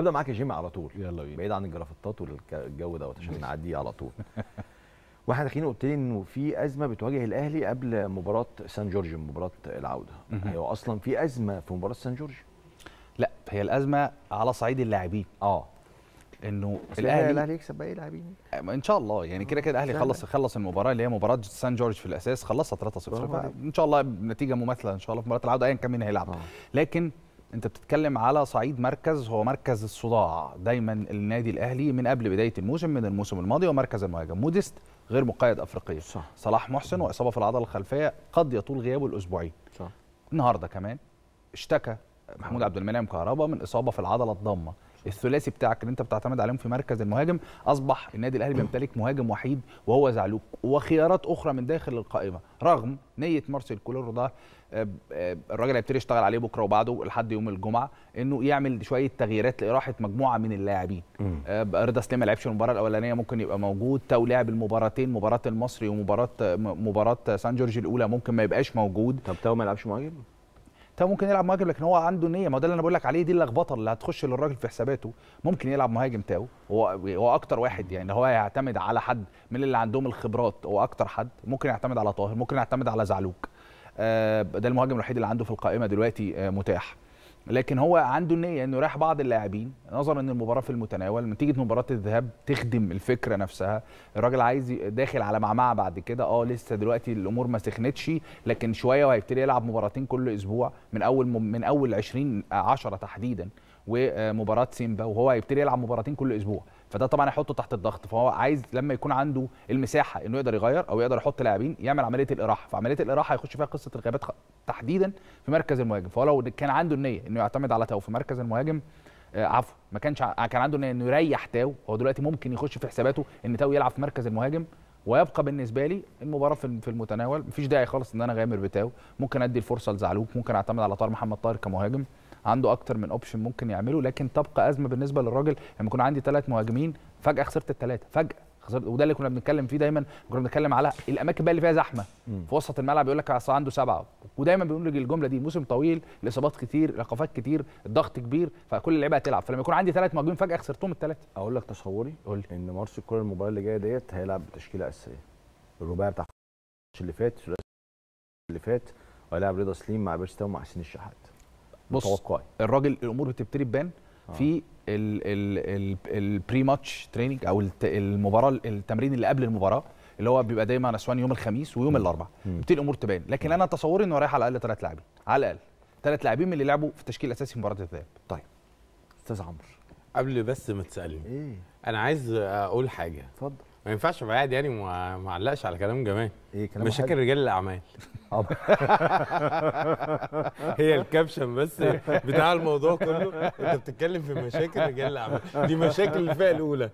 ابدا معاك جيم على طول يلا بينا بعيد عن الجرافتات والجو دوت عشان نعديه على طول واحنا داخلين قلت لي انه في ازمه بتواجه الاهلي قبل مباراه سان جورج مباراه العوده هو اصلا في ازمه في مباراه سان جورج لا هي الازمه على صعيد اللاعبين اه انه الاهلي الاهلي يكسب باقي إيه اللاعبين ان شاء الله يعني كده كده الاهلي خلص خلص المباراه اللي هي مباراه سان جورج في الاساس خلصها 3-0 ان شاء الله نتيجه مماثله ان شاء الله في مباراه العوده ايا كان مين هيلعب آه. لكن انت بتتكلم على صعيد مركز هو مركز الصداع دايما النادي الاهلي من قبل بدايه الموسم من الموسم الماضي ومركز المهاجم موديست غير مقيد افريقيا صح. صلاح محسن واصابه في العضله الخلفيه قد يطول غيابه الاسبوعين صح. النهارده كمان اشتكى محمود عبد المنعم كهربا من اصابه في العضله الضامه الثلاثي بتاعك اللي انت بتعتمد عليهم في مركز المهاجم اصبح النادي الاهلي بيمتلك مهاجم وحيد وهو زعلوك وخيارات اخرى من داخل القائمه رغم نيه مارسيل كولر ده آه، آه، الراجل هيبتدي يشتغل عليه بكره وبعده لحد يوم الجمعه انه يعمل شويه تغييرات لاراحه مجموعه من اللاعبين آه، رضا سليم ما لعبش المباراه الاولانيه ممكن يبقى موجود تو لعب المباراتين مباراه المصري ومباراه مباراه سان جورج الاولى ممكن ما يبقاش موجود طب تو ما لعبش مهاجم طب ممكن يلعب مهاجم لكن هو عنده نيه ما هو ده اللي انا بقول لك عليه دي اللخبطه اللي هتخش للراجل في حساباته ممكن يلعب مهاجم تاو هو هو اكتر واحد يعني هو هيعتمد على حد من اللي عندهم الخبرات هو اكتر حد ممكن يعتمد على طاهر ممكن يعتمد على زعلوك آه، ده المهاجم الوحيد اللي عنده في القائمه دلوقتي آه، متاح لكن هو عنده النيه انه يريح بعض اللاعبين نظرا ان المباراه في المتناول نتيجه مباراه الذهاب تخدم الفكره نفسها الراجل عايز داخل على معمعه بعد كده اه لسه دلوقتي الامور ما سخنتش لكن شويه وهيبتدي يلعب مباراتين كل اسبوع من اول من اول 20 10 تحديدا ومباراه سيمبا وهو هيبتدي يلعب مباراتين كل اسبوع فده طبعا هيحطه تحت الضغط فهو عايز لما يكون عنده المساحه انه يقدر يغير او يقدر يحط لاعبين يعمل عمليه الاراحه فعمليه الاراحه هيخش فيها قصه الغيابات تحديدا في مركز المهاجم فهو لو كان عنده النيه انه يعتمد على تاو في مركز المهاجم آه، عفوا ما كانش كان عنده النيه انه يريح تاو هو دلوقتي ممكن يخش في حساباته ان تاو يلعب في مركز المهاجم ويبقى بالنسبه لي المباراه في المتناول مفيش داعي خالص ان انا غامر بتاو ممكن ادي الفرصه لزعلوك ممكن اعتمد على طار محمد طاهر كمهاجم عنده اكتر من اوبشن ممكن يعمله لكن تبقى ازمه بالنسبه للراجل لما يعني يكون عندي ثلاث مهاجمين فجاه خسرت الثلاثه فجاه خسرت وده اللي كنا بنتكلم فيه دايما كنا بنتكلم على الاماكن بقى اللي فيها زحمه في وسط الملعب يقول لك اصل عنده سبعه ودايما بيقول الجمله دي موسم طويل الاصابات كتير الايقافات كتير الضغط كبير فكل اللعيبه هتلعب فلما يكون عندي ثلاث مهاجمين فجاه خسرتهم الثلاثه اقول لك تصوري قول ان ماتش الكره المباراه اللي جايه ديت هيلعب بتشكيله اساسيه الرباعي بتاع اللي فات اللي فات وهيلعب رضا سليم مع بيرستا ومع حسين الشحات بص توقعي الراجل الامور بتبتدي تبان آه. في البري ماتش تريننج او المباراه التمرين اللي قبل المباراه اللي هو بيبقى دايما نسوان يوم الخميس ويوم الاربعاء بتبتدي الامور تبان لكن انا تصوري انه رايح على الاقل ثلاث لاعبين على الاقل ثلاث لاعبين من اللي لعبوا في التشكيل الاساسي في مباراه الذهاب طيب استاذ عمرو قبل بس ما تسالني ايه انا عايز اقول حاجه اتفضل ما ينفعش ابقى قاعد يعني ما علقش على كلام جمال ايه كلام مشاكل رجال الاعمال هي الكابشن بس بتاع الموضوع كله انت بتتكلم في مشاكل رجال الاعمال دي مشاكل الفئه الاولى